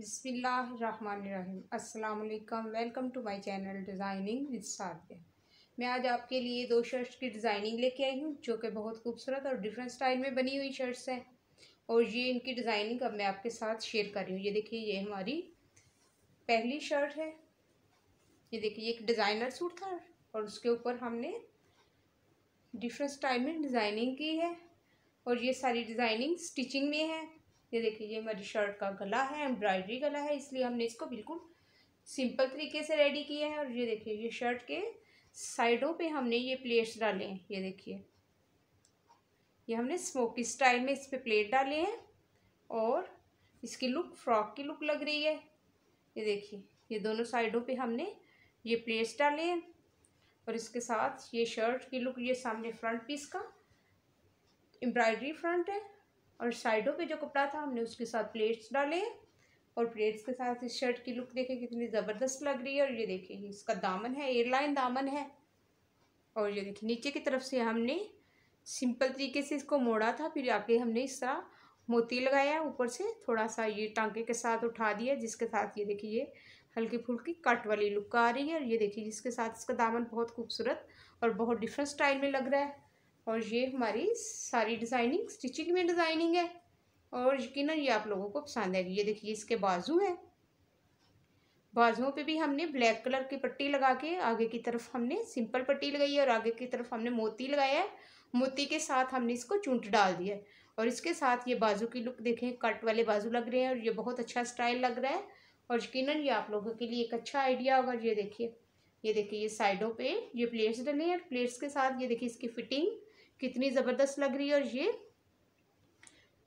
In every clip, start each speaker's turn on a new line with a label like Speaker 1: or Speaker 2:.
Speaker 1: अस्सलाम वालेकुम welcome to my channel designing with Sadia मैं आज आपके लिए दो शर्ट्स की डिज़ाइनिंग लेके आई हूँ जो कि बहुत खूबसूरत और डिफरेंट स्टाइल में बनी हुई शर्ट्स हैं और ये इनकी डिज़ाइनिंग अब मैं आपके साथ शेयर कर रही हूँ ये देखिए ये हमारी पहली शर्ट है ये देखिए एक डिज़ाइनर सूट था और उसके ऊपर हमने डिफरेंट स्टाइल में डिज़ाइनिंग की है और ये सारी डिज़ाइनिंग स्टिचिंग में है ये देखिए ये हमारी शर्ट का गला है एम्ब्रॉयडरी गला है इसलिए हमने इसको बिल्कुल सिंपल तरीके से रेडी किया है और ये देखिए ये शर्ट के साइडों पे हमने ये प्लेट्स डाले हैं ये देखिए ये हमने स्मोकी स्टाइल में इस पर प्लेट डाले हैं और इसकी लुक फ्रॉक की लुक लग रही है ये देखिए ये दोनों साइडों पे हमने ये प्लेट्स डाले हैं और इसके साथ ये शर्ट की लुक ये सामने फ्रंट पीस का एम्ब्रॉयडरी फ्रंट है और साइडों पे जो कपड़ा था हमने उसके साथ प्लेट्स डाले और प्लेट्स के साथ इस शर्ट की लुक देखें कितनी ज़बरदस्त लग रही है और ये देखिए इसका दामन है एयरलाइन दामन है और ये देखिए नीचे की तरफ से हमने सिंपल तरीके से इसको मोड़ा था फिर आगे हमने इस तरह मोती लगाया ऊपर से थोड़ा सा ये टांके के साथ उठा दिया जिसके साथ ये देखिए ये हल्की फुल्की कट वाली लुक आ रही है और ये देखिए जिसके साथ इसका दामन बहुत खूबसूरत और बहुत डिफरेंट स्टाइल में लग रहा है और ये हमारी सारी डिज़ाइनिंग स्टिचिंग में डिज़ाइनिंग है और यकीन ये आप लोगों को पसंद आएगी ये देखिए इसके बाजू हैं बाजुओं पे भी हमने ब्लैक कलर की पट्टी लगा के आगे की तरफ हमने सिंपल पट्टी लगाई है और आगे की तरफ हमने मोती लगाया है मोती के साथ हमने इसको चूंट डाल दिया है और इसके साथ ये बाजू की लुक देखें कट वाले बाजू लग रहे हैं और ये बहुत अच्छा स्टाइल लग रहा है और यकीन ये आप लोगों के लिए एक अच्छा आइडिया होगा ये देखिए ये देखिए ये साइडों पर ये प्लेट्स डले हैं और प्लेट्स के साथ ये देखिए इसकी फिटिंग कितनी ज़बरदस्त लग रही है और ये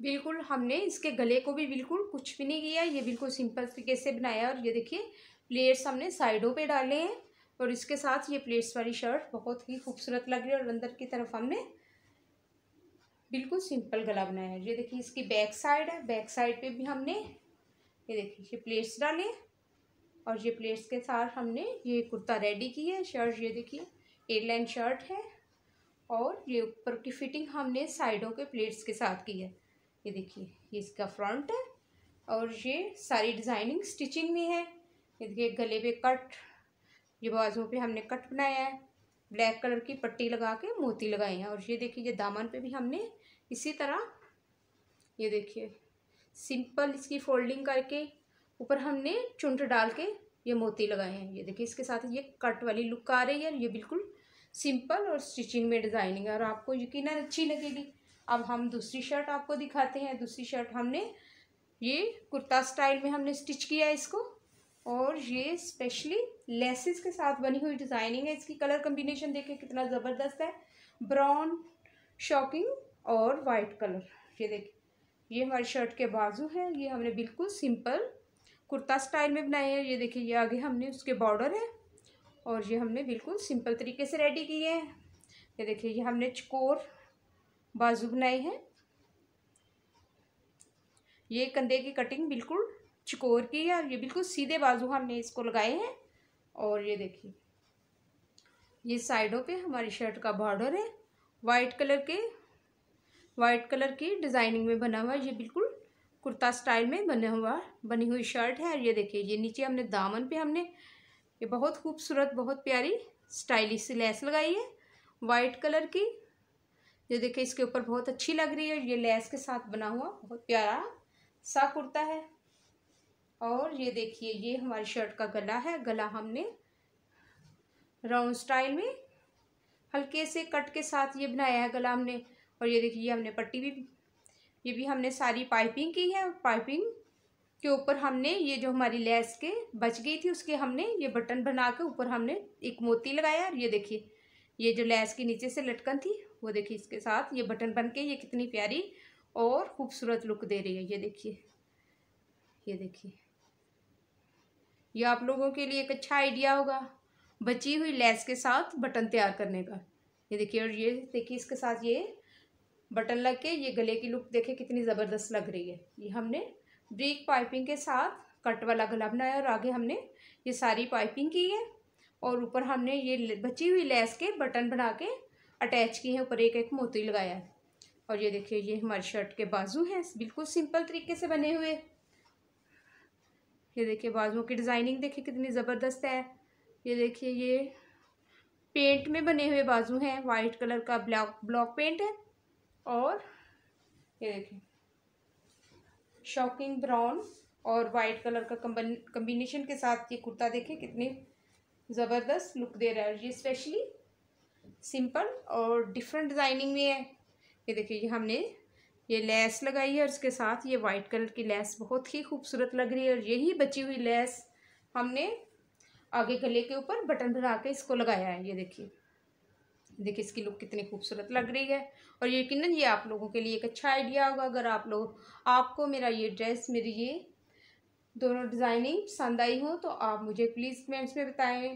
Speaker 1: बिल्कुल हमने इसके गले को भी बिल्कुल कुछ भी नहीं किया ये बिल्कुल सिंपल तरीके से बनाया और ये देखिए प्लेट्स हमने साइडों पे डाले हैं और इसके साथ ये प्लेट्स वाली शर्ट बहुत ही खूबसूरत लग रही है और अंदर की तरफ हमने बिल्कुल सिंपल गला बनाया है ये देखिए इसकी बैक साइड है बैक साइड पे भी हमने ये देखिए ये प्लेट्स डाले और ये प्लेट्स के साथ हमने ये कुर्ता रेडी किया है शर्ट ये देखिए एयरलाइन शर्ट है और ये ऊपर की फिटिंग हमने साइडों के प्लेट्स के साथ की है ये देखिए ये इसका फ्रंट है और ये सारी डिज़ाइनिंग स्टिचिंग में है ये देखिए गले पे कट ये बाजुओं पे हमने कट बनाया है ब्लैक कलर की पट्टी लगा के मोती लगाए हैं और ये देखिए ये दामन पे भी हमने इसी तरह ये देखिए सिंपल इसकी फोल्डिंग करके ऊपर हमने चुंट डाल के ये मोती लगाए हैं ये देखिए इसके साथ ये कट वाली लुक आ रही है ये बिल्कुल सिंपल और स्टिचिंग में डिज़ाइनिंग है और आपको यकीन अच्छी लगेगी अब हम दूसरी शर्ट आपको दिखाते हैं दूसरी शर्ट हमने ये कुर्ता स्टाइल में हमने स्टिच किया है इसको और ये स्पेशली लेसेस के साथ बनी हुई डिज़ाइनिंग है इसकी कलर कम्बिनेशन देखें कितना ज़बरदस्त है ब्राउन शॉकिंग और वाइट कलर ये देखिए ये हमारी शर्ट के बाजू हैं ये हमने बिल्कुल सिंपल कुर्ता स्टाइल में बनाए हैं ये देखिए ये आगे हमने उसके बॉर्डर है और ये हमने बिल्कुल सिंपल तरीके से रेडी किए हैं ये देखिए ये हमने चकोर बाजू बनाए हैं ये कंधे की कटिंग बिल्कुल चकोर की है और ये बिल्कुल सीधे बाजू हमने इसको लगाए हैं और ये देखिए ये साइडों पे हमारी शर्ट का बॉर्डर है वाइट कलर के वाइट कलर की डिज़ाइनिंग में बना हुआ है ये बिल्कुल कुर्ता स्टाइल में बना हुआ बनी हुई शर्ट है और ये देखिए ये नीचे हमने दामन पे हमने ये बहुत खूबसूरत बहुत प्यारी स्टाइलिश सी लैस लगाई है वाइट कलर की ये देखिए इसके ऊपर बहुत अच्छी लग रही है ये लैस के साथ बना हुआ बहुत प्यारा सा कुर्ता है और ये देखिए ये हमारी शर्ट का गला है गला हमने राउंड स्टाइल में हल्के से कट के साथ ये बनाया है गला हमने और ये देखिए हमने पट्टी भी ये भी हमने सारी पाइपिंग की है पाइपिंग के ऊपर हमने ये जो हमारी लेस के बच गई थी उसके हमने ये बटन बना के ऊपर हमने एक मोती लगाया और ये देखिए ये जो लेस के नीचे से लटकन थी वो देखिए इसके साथ ये बटन बन के ये कितनी प्यारी और खूबसूरत लुक दे रही है ये देखिए ये देखिए ये आप लोगों के लिए एक अच्छा आइडिया होगा बची हुई लेस के साथ बटन तैयार करने का ये देखिए और ये देखिए इसके साथ ये बटन लग के ये गले की लुक देखे कितनी ज़बरदस्त लग रही है ये हमने ब्रीक पाइपिंग के साथ कट वाला गला बनाया और आगे हमने ये सारी पाइपिंग की है और ऊपर हमने ये बची हुई लेस के बटन बना के अटैच किए हैं ऊपर एक एक मोती लगाया है और ये देखिए ये हमारे शर्ट के बाजू हैं बिल्कुल सिंपल तरीके से बने हुए ये देखिए बाजुओं की डिज़ाइनिंग देखिए कितनी ज़बरदस्त है ये देखिए ये पेंट में बने हुए बाजू हैं वाइट कलर का ब्लॉक ब्लॉक पेंट है और ये देखिए शॉकिंग ब्राउन और वाइट कलर का कम्बिनेशन के साथ ये कुर्ता देखें कितने ज़बरदस्त लुक दे रहा है ये स्पेशली सिंपल और डिफरेंट डिज़ाइनिंग में है ये देखिए ये हमने ये लेस लगाई है और इसके साथ ये वाइट कलर की लेस बहुत ही खूबसूरत लग रही है और यही बची हुई लेस हमने आगे गले के ऊपर बटन बना के इसको लगाया है ये देखिए देखिए इसकी लुक कितनी खूबसूरत लग रही है और यकीन ये आप लोगों के लिए एक अच्छा आइडिया होगा अगर आप लोग आपको मेरा ये ड्रेस मेरी ये दोनों डिज़ाइनिंग पसंद आई हो तो आप मुझे प्लीज़ कमेंट्स में बताएं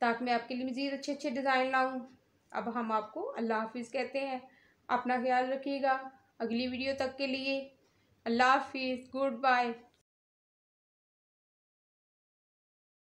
Speaker 1: ताकि मैं आपके लिए मज़ीद अच्छे अच्छे डिज़ाइन लाऊं अब हम आपको अल्लाह हाफिज़ कहते हैं अपना ख्याल रखिएगा अगली वीडियो तक के लिए अल्लाह हाफिज़ गुड बाय